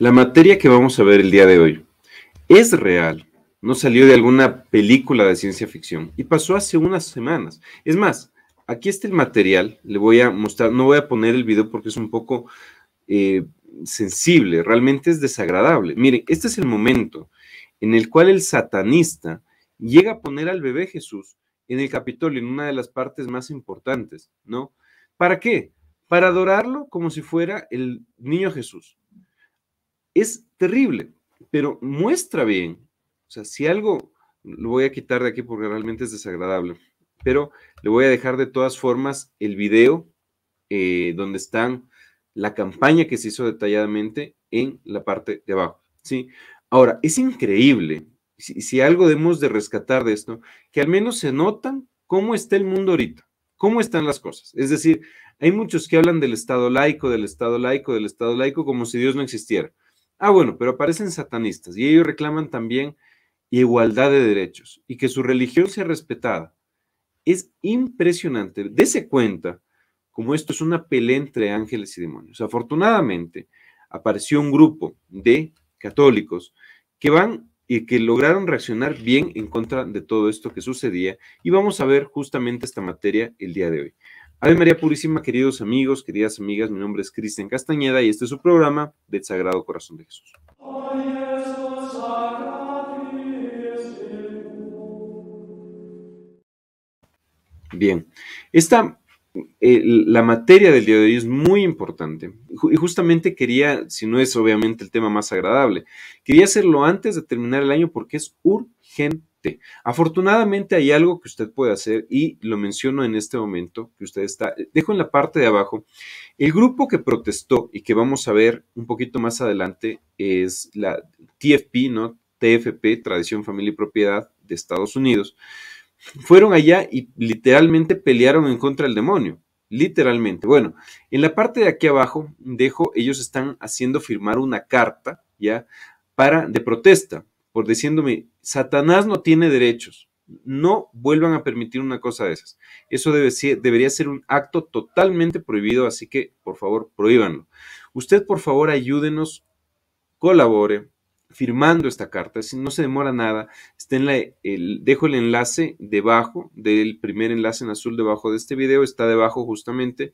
La materia que vamos a ver el día de hoy es real, no salió de alguna película de ciencia ficción y pasó hace unas semanas. Es más, aquí está el material, le voy a mostrar, no voy a poner el video porque es un poco eh, sensible, realmente es desagradable. Miren, este es el momento en el cual el satanista llega a poner al bebé Jesús en el Capitolio, en una de las partes más importantes, ¿no? ¿Para qué? Para adorarlo como si fuera el niño Jesús. Es terrible, pero muestra bien. O sea, si algo lo voy a quitar de aquí porque realmente es desagradable, pero le voy a dejar de todas formas el video eh, donde están la campaña que se hizo detalladamente en la parte de abajo. ¿sí? Ahora, es increíble, si, si algo debemos de rescatar de esto, que al menos se notan cómo está el mundo ahorita, cómo están las cosas. Es decir, hay muchos que hablan del Estado laico, del Estado laico, del Estado laico, como si Dios no existiera. Ah, bueno, pero aparecen satanistas y ellos reclaman también igualdad de derechos y que su religión sea respetada. Es impresionante. Dese cuenta como esto es una pelea entre ángeles y demonios. Afortunadamente, apareció un grupo de católicos que van y que lograron reaccionar bien en contra de todo esto que sucedía. Y vamos a ver justamente esta materia el día de hoy. Ave María Purísima, queridos amigos, queridas amigas, mi nombre es Cristian Castañeda y este es su programa del Sagrado Corazón de Jesús. Bien, esta, eh, la materia del día de hoy es muy importante y justamente quería, si no es obviamente el tema más agradable, quería hacerlo antes de terminar el año porque es urgente Afortunadamente hay algo que usted puede hacer y lo menciono en este momento que usted está. Eh, dejo en la parte de abajo. El grupo que protestó y que vamos a ver un poquito más adelante es la TFP, ¿no? TFP, Tradición, Familia y Propiedad de Estados Unidos. Fueron allá y literalmente pelearon en contra del demonio literalmente. Bueno, en la parte de aquí abajo dejo, ellos están haciendo firmar una carta ya para de protesta por diciéndome, Satanás no tiene derechos. No vuelvan a permitir una cosa de esas. Eso debe debería ser un acto totalmente prohibido, así que por favor prohíbanlo. Usted por favor ayúdenos, colabore, firmando esta carta. Si no se demora nada, está la, dejo el enlace debajo del primer enlace en azul debajo de este video, está debajo justamente,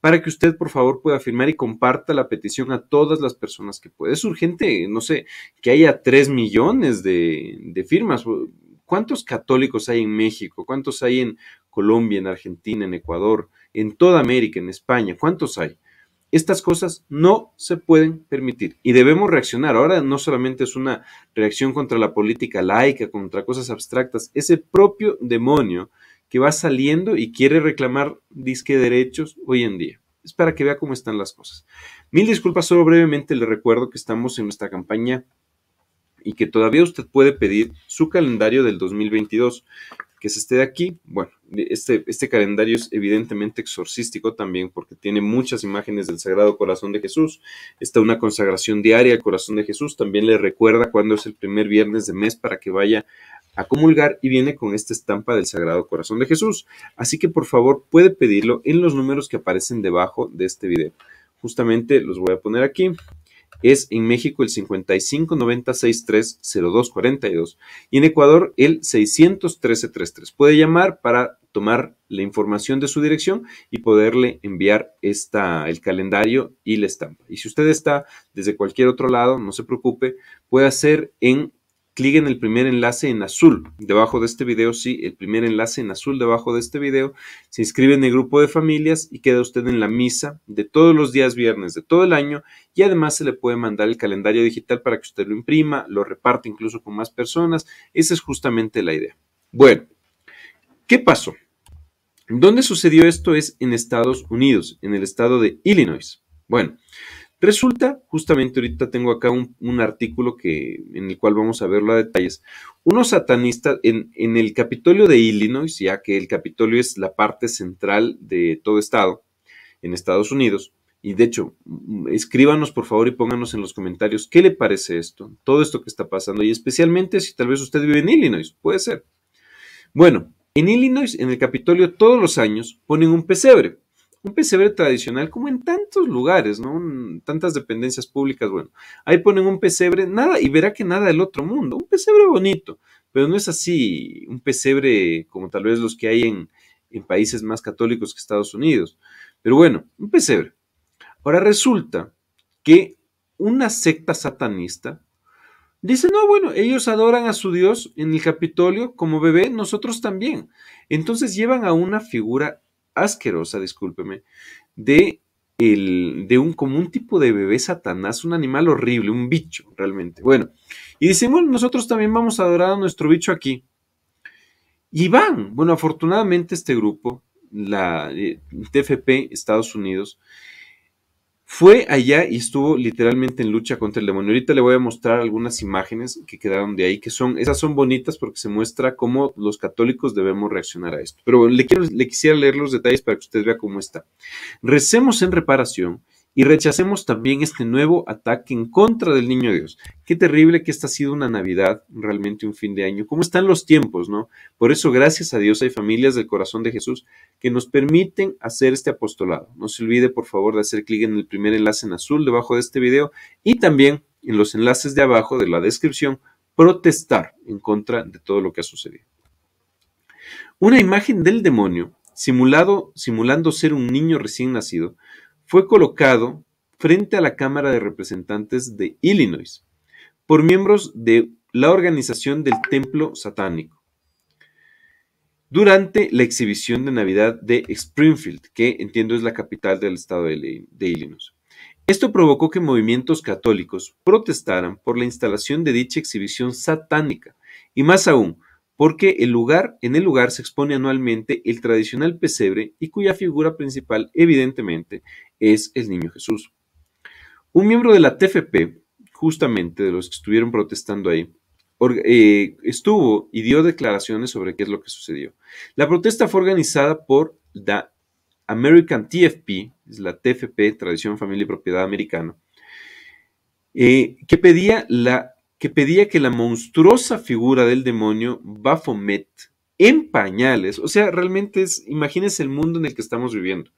para que usted por favor pueda firmar y comparta la petición a todas las personas que pueda. Es urgente, no sé, que haya 3 millones de firmas. ¿Cuántos católicos hay en México? ¿Cuántos hay en Colombia, en Argentina, en Ecuador, en toda América, en España? ¿Cuántos hay? Estas cosas no se pueden permitir y debemos reaccionar. Ahora no solamente es una reacción contra la política laica, contra cosas abstractas, ese propio demonio que va saliendo y quiere reclamar disque derechos hoy en día. Es para que vea cómo están las cosas. Mil disculpas, solo brevemente le recuerdo que estamos en nuestra campaña y que todavía usted puede pedir su calendario del 2022 que es este de aquí. Bueno, este, este calendario es evidentemente exorcístico también porque tiene muchas imágenes del Sagrado Corazón de Jesús. Está una consagración diaria al Corazón de Jesús. También le recuerda cuándo es el primer viernes de mes para que vaya a comulgar y viene con esta estampa del Sagrado Corazón de Jesús. Así que por favor puede pedirlo en los números que aparecen debajo de este video. Justamente los voy a poner aquí es en México el 559630242 y en Ecuador el 61333. Puede llamar para tomar la información de su dirección y poderle enviar esta, el calendario y la estampa. Y si usted está desde cualquier otro lado, no se preocupe, puede hacer en clic en el primer enlace en azul debajo de este video, sí, el primer enlace en azul debajo de este video, se inscribe en el grupo de familias y queda usted en la misa de todos los días viernes de todo el año y además se le puede mandar el calendario digital para que usted lo imprima, lo reparte incluso con más personas. Esa es justamente la idea. Bueno, ¿qué pasó? ¿Dónde sucedió esto? Es en Estados Unidos, en el estado de Illinois. Bueno, Resulta, justamente ahorita tengo acá un, artículo que, en el cual vamos a verlo a detalles. Unos satanistas en, en, el Capitolio de Illinois, ya que el Capitolio es la parte central de todo estado en Estados Unidos, y de hecho, mm, escríbanos por favor y pónganos en los comentarios qué le parece esto, todo esto que está pasando, y especialmente si tal vez usted vive en Illinois, puede ser. Bueno, en Illinois, en el Capitolio, todos los años ponen un pesebre un pesebre tradicional, como en tantos lugares, ¿no? tantas dependencias públicas, bueno, ahí ponen un pesebre, nada, y verá que nada del otro mundo, un pesebre bonito, pero no es así, un pesebre como tal vez los que hay en, en países más católicos que Estados Unidos. Pero bueno, un pesebre. Ahora resulta que una secta satanista dice, no, bueno, ellos adoran a su Dios en el Capitolio como bebé, nosotros también. Entonces llevan a una figura asquerosa, discúlpeme, de, el, de un, común tipo de bebé satanás, un animal horrible, un bicho, realmente. Bueno, y decimos bueno, nosotros también vamos a adorar a nuestro bicho aquí. Y van, bueno, afortunadamente este grupo, la eh, TFP Estados Unidos, fue allá y estuvo literalmente en lucha contra el demonio. Ahorita le voy a mostrar algunas imágenes que quedaron de ahí, que son, esas son bonitas porque se muestra cómo los católicos debemos reaccionar a esto. Pero bueno, le, quiero, le quisiera leer los detalles para que usted vea cómo está. Recemos en reparación y rechacemos también este nuevo ataque en contra del niño Dios. Qué terrible que esta ha sido una Navidad, realmente un fin de año. ¿Cómo están los tiempos, no? Por eso, gracias a Dios, hay familias del corazón de Jesús que nos permiten hacer este apostolado. No se olvide, por favor, de hacer clic en el primer enlace en azul debajo de este video y también en los enlaces de abajo de la descripción, protestar en contra de todo lo que ha sucedido. Una imagen del demonio, simulado, simulando ser un niño recién nacido, fue colocado frente a la Cámara de Representantes de Illinois por miembros de la organización del Templo Satánico durante la exhibición de Navidad de Springfield, que entiendo es la capital del estado de Illinois. Esto provocó que movimientos católicos protestaran por la instalación de dicha exhibición satánica y más aún, porque en el lugar se expone anualmente el tradicional pesebre y cuya figura principal evidentemente es el Niño Jesús. Un miembro de la TFP, justamente de los que estuvieron protestando ahí, eh, estuvo y dio declaraciones sobre qué es lo que sucedió. La protesta fue organizada por la American TFP, es la TFP, Tradición, Familia y Propiedad Americana, eh, que pedía la que pedía que la monstruosa figura del demonio Baphomet en pañales, o sea, realmente es, imagínense el mundo en el que estamos viviendo.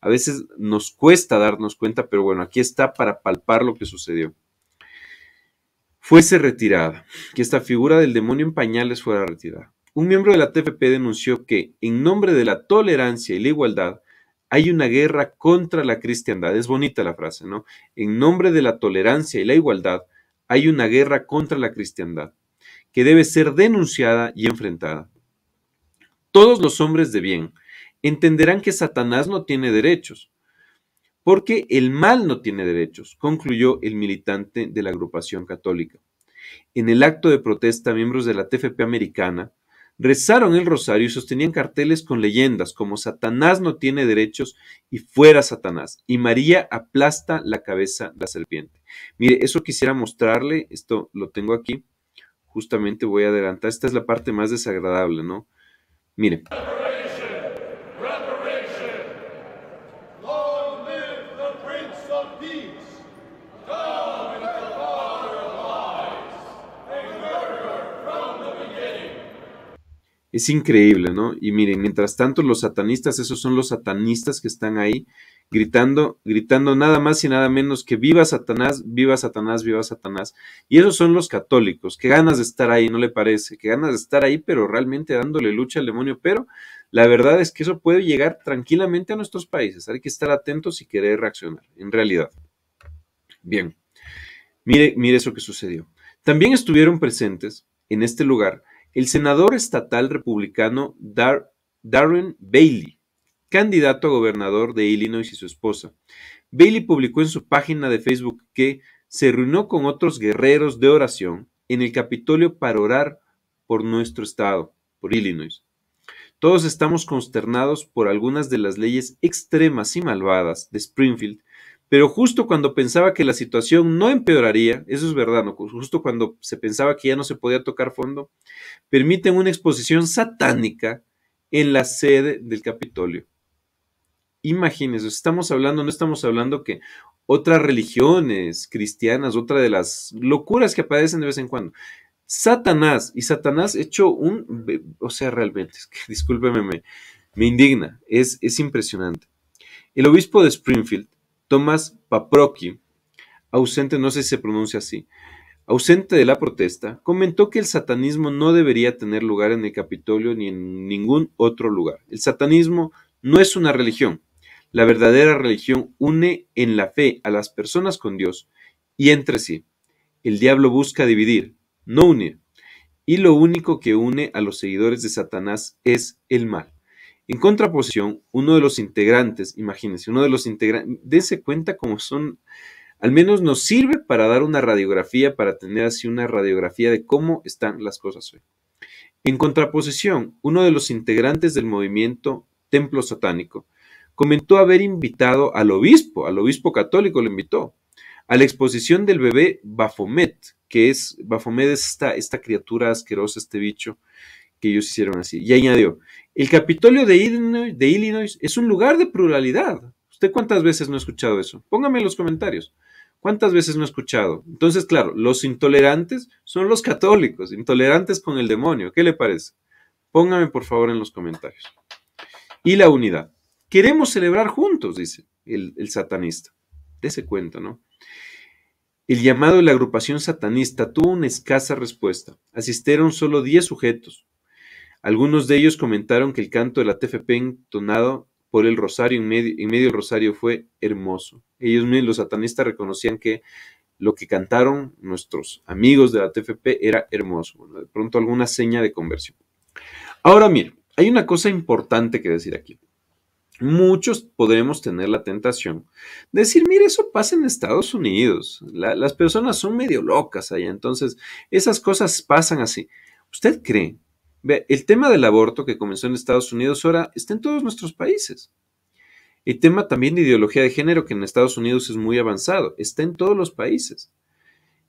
A veces nos cuesta darnos cuenta, pero bueno, aquí está para palpar lo que sucedió. Fuese retirada, que esta figura del demonio en pañales fuera retirada. Un miembro de la TFP denunció que, en nombre de la tolerancia y la igualdad, hay una guerra contra la cristiandad. Es bonita la frase, ¿no? En nombre de la tolerancia y la igualdad, hay una guerra contra la cristiandad, que debe ser denunciada y enfrentada. Todos los hombres de bien entenderán que Satanás no tiene derechos, porque el mal no tiene derechos, concluyó el militante de la agrupación católica. En el acto de protesta, miembros de la TFP americana rezaron el rosario y sostenían carteles con leyendas como Satanás no tiene derechos y fuera Satanás. Y María aplasta la cabeza de la serpiente. Mire, eso quisiera mostrarle, esto lo tengo aquí, justamente voy a adelantar, esta es la parte más desagradable, ¿no? Mire. Es increíble, ¿no? Y miren, mientras tanto los satanistas, esos son los satanistas que están ahí gritando, gritando nada más y nada menos que viva Satanás, viva Satanás, viva Satanás. Y esos son los católicos, que ganas de estar ahí, ¿no le parece? Que ganas de estar ahí, pero realmente dándole lucha al demonio. Pero la verdad es que eso puede llegar tranquilamente a nuestros países. Hay que estar atentos y querer reaccionar, en realidad. Bien, mire, mire eso que sucedió. También estuvieron presentes en este lugar el senador estatal republicano Darren Bailey, candidato a gobernador de Illinois y su esposa. Bailey publicó en su página de Facebook que se reunió con otros guerreros de oración en el Capitolio para orar por nuestro estado, por Illinois. Todos estamos consternados por algunas de las leyes extremas y malvadas de Springfield pero justo cuando pensaba que la situación no empeoraría, eso es verdad, justo cuando se pensaba que ya no se podía tocar fondo, permiten una exposición satánica en la sede del Capitolio. Imagínense, estamos hablando, no estamos hablando que otras religiones cristianas, otra de las locuras que aparecen de vez en cuando. Satanás, y Satanás hecho un, o sea, realmente, discúlpeme, me, indigna, es impresionante. El obispo de Springfield Tomás Paprocki, ausente, no sé si se pronuncia así, ausente de la protesta, comentó que el satanismo no debería tener lugar en el Capitolio ni en ningún otro lugar. El satanismo no es una religión. La verdadera religión une en la fe a las personas con Dios y entre sí. El diablo busca dividir, no unir. Y lo único que une a los seguidores de Satanás es el mal. En contraposición, uno de los integrantes, imagínense, uno de los integrantes, dense cuenta cómo son, al menos nos sirve para dar una radiografía, para tener así una radiografía de cómo están las cosas hoy. En contraposición, uno de los integrantes del movimiento Templo Satánico comentó haber invitado al obispo, al obispo católico lo invitó, a la exposición del bebé Bafomet, que es, Bafomet es esta criatura asquerosa, este bicho, que ellos hicieron así. Y añadió, el Capitolio de Illinois, es un lugar de pluralidad. ¿Usted cuántas veces no ha escuchado eso? Póngame en los comentarios. ¿Cuántas veces no he escuchado? Entonces, claro, los intolerantes son los católicos, intolerantes con el demonio. ¿Qué le parece? Póngame por favor en los comentarios. Y la unidad. Queremos celebrar juntos, dice el, el satanista. Dese cuenta, ¿no? El llamado de la agrupación satanista tuvo una escasa respuesta. Asistieron solo 10 sujetos. Algunos de ellos comentaron que el canto de la TFP entonado por el rosario en medio, del rosario fue hermoso. Ellos mismos, los satanistas, reconocían que lo que cantaron nuestros amigos de la TFP era hermoso. de pronto alguna seña de conversión. Ahora mire, hay una cosa importante que decir aquí. Muchos podremos tener la tentación de decir, mire, eso pasa en Estados Unidos. las personas son medio locas allá, entonces esas cosas pasan así. ¿Usted cree el tema del aborto que comenzó en Estados Unidos ahora está en todos nuestros países. El tema también de ideología de género, que en Estados Unidos es muy avanzado, está en todos los países.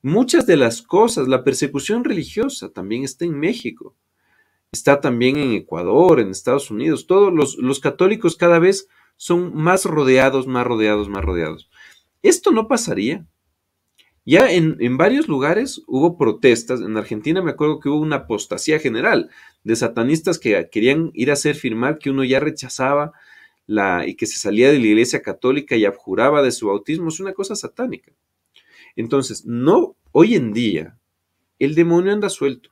Muchas de las cosas, la persecución religiosa también está en México, está también en Ecuador, en Estados Unidos. Todos los, los católicos cada vez son más rodeados, más rodeados, más rodeados. Esto no pasaría ya en, varios lugares hubo protestas. En Argentina me acuerdo que hubo una apostasía general de satanistas que querían ir a hacer firmar que uno ya rechazaba la, y que se salía de la iglesia católica y abjuraba de su bautismo. Es una cosa satánica. Entonces, no, hoy en día, el demonio anda suelto.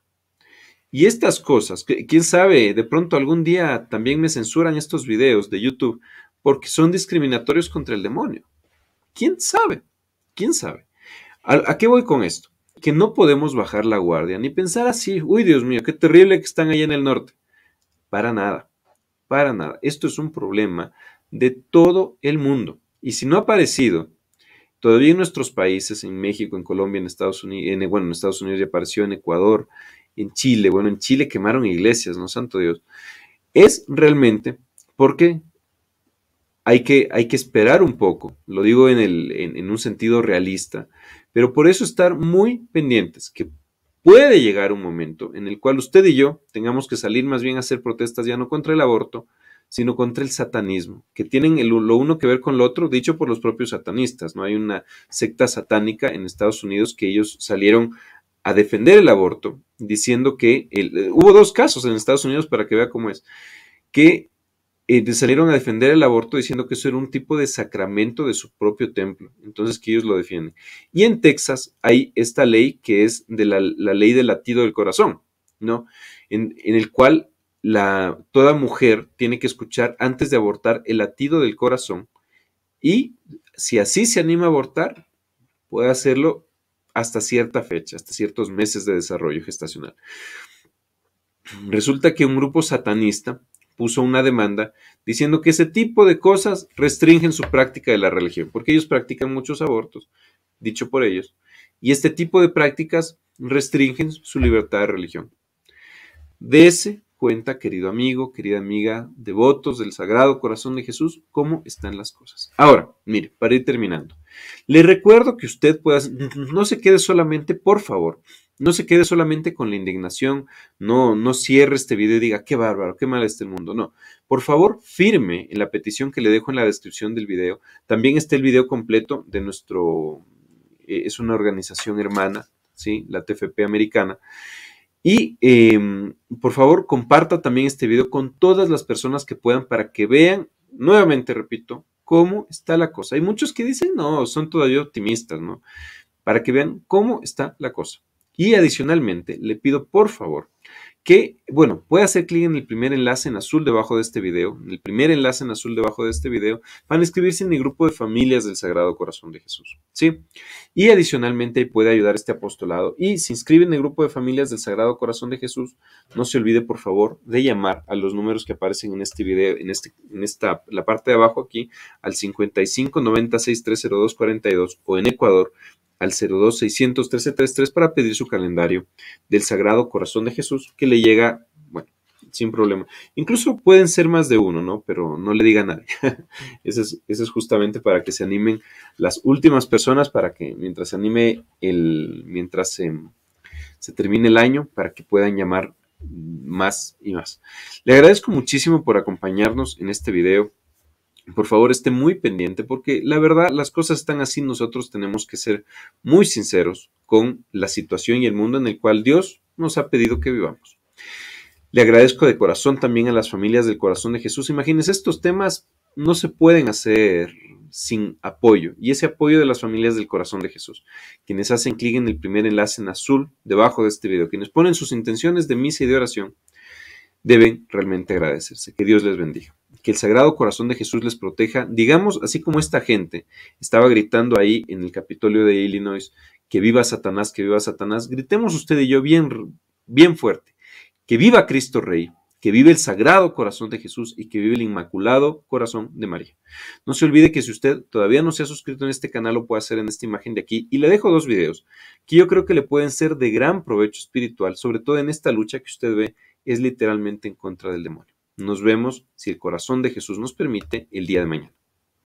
Y estas cosas, quién sabe, de pronto algún día también me censuran estos videos de YouTube porque son discriminatorios contra el demonio. ¿Quién sabe? ¿Quién sabe? ¿A, qué voy con esto? Que no podemos bajar la guardia ni pensar así, uy Dios mío, qué terrible que están allá en el norte. Para nada, para nada. Esto es un problema de todo el mundo. Y si no ha aparecido, todavía en nuestros países, en México, en Colombia, en Estados Unidos, bueno, en Estados Unidos ya apareció, en Ecuador, en Chile, bueno, en Chile quemaron iglesias, no santo Dios. Es realmente porque hay que, hay que esperar un poco, lo digo en, el, en, un sentido realista, pero por eso estar muy pendientes, que puede llegar un momento en el cual usted y yo tengamos que salir más bien a hacer protestas ya no contra el aborto, sino contra el satanismo, que tienen lo uno que ver con lo otro, dicho por los propios satanistas. No hay una secta satánica en Estados Unidos que ellos salieron a defender el aborto, diciendo que hubo dos casos en Estados Unidos para que vea cómo es, que salieron a defender el aborto diciendo que eso era un tipo de sacramento de su propio templo, entonces que ellos lo defienden. Y en Texas hay esta ley que es de la, ley del latido del corazón, ¿no? En, en el cual la, toda mujer tiene que escuchar antes de abortar el latido del corazón y si así se anima a abortar, puede hacerlo hasta cierta fecha, hasta ciertos meses de desarrollo gestacional. Resulta que un grupo satanista puso una demanda diciendo que ese tipo de cosas restringen su práctica de la religión, porque ellos practican muchos abortos, dicho por ellos, y este tipo de prácticas restringen su libertad de religión. De ese cuenta, querido amigo, querida amiga, devotos del Sagrado Corazón de Jesús, cómo están las cosas. Ahora, mire, para ir terminando, le recuerdo que usted pueda, no se quede solamente, por favor, no se quede solamente con la indignación, no, no cierre este video y diga, qué bárbaro, qué mal está el mundo. No, por favor, firme en la petición que le dejo en la descripción del video. También está el video completo de nuestro, eh, es una organización hermana, ¿sí? la TFP americana. Y em, por favor, comparta también este video con todas las personas que puedan para que vean, nuevamente repito, cómo está la cosa. Hay muchos que dicen, no, son todavía optimistas, ¿no? Para que vean cómo está la cosa. Y adicionalmente, le pido por favor que, bueno, puede hacer clic en el primer enlace en azul debajo de este video, en el primer enlace en azul debajo de este video, para inscribirse en el grupo de familias del Sagrado Corazón de Jesús, ¿sí? Y adicionalmente puede ayudar este apostolado. Y si inscribe en el grupo de familias del Sagrado Corazón de Jesús, no se olvide, por favor, de llamar a los números que aparecen en este video, en, este, en esta, la parte de abajo aquí, al 55 96 42 o en Ecuador al 02 para pedir su calendario del Sagrado Corazón de Jesús que le llega, bueno, sin problema. Incluso pueden ser más de uno, ¿no? Pero no le diga a nadie. eso, es, justamente para que se animen las últimas personas, para que mientras se anime el, mientras se, se termine el año, para que puedan llamar más y más. Le agradezco muchísimo por acompañarnos en este video por favor esté muy pendiente porque la verdad las cosas están así, nosotros tenemos que ser muy sinceros con la situación y el mundo en el cual Dios nos ha pedido que vivamos. Le agradezco de corazón también a las familias del corazón de Jesús. Imagínense, estos temas no se pueden hacer sin apoyo y ese apoyo de las familias del corazón de Jesús, quienes hacen clic en el primer enlace en azul debajo de este video, quienes ponen sus intenciones de misa y de oración, deben realmente agradecerse. Que Dios les bendiga que el Sagrado Corazón de Jesús les proteja, digamos, así como esta gente estaba gritando ahí en el Capitolio de Illinois, que viva Satanás, que viva Satanás, gritemos usted y yo bien, bien fuerte, que viva Cristo Rey, que vive el Sagrado Corazón de Jesús y que vive el Inmaculado Corazón de María. No se olvide que si usted todavía no se ha suscrito en este canal, lo puede hacer en esta imagen de aquí. Y le dejo dos videos que yo creo que le pueden ser de gran provecho espiritual, sobre todo en esta lucha que usted ve es literalmente en contra del demonio. Nos vemos, si el corazón de Jesús nos permite, el día de mañana.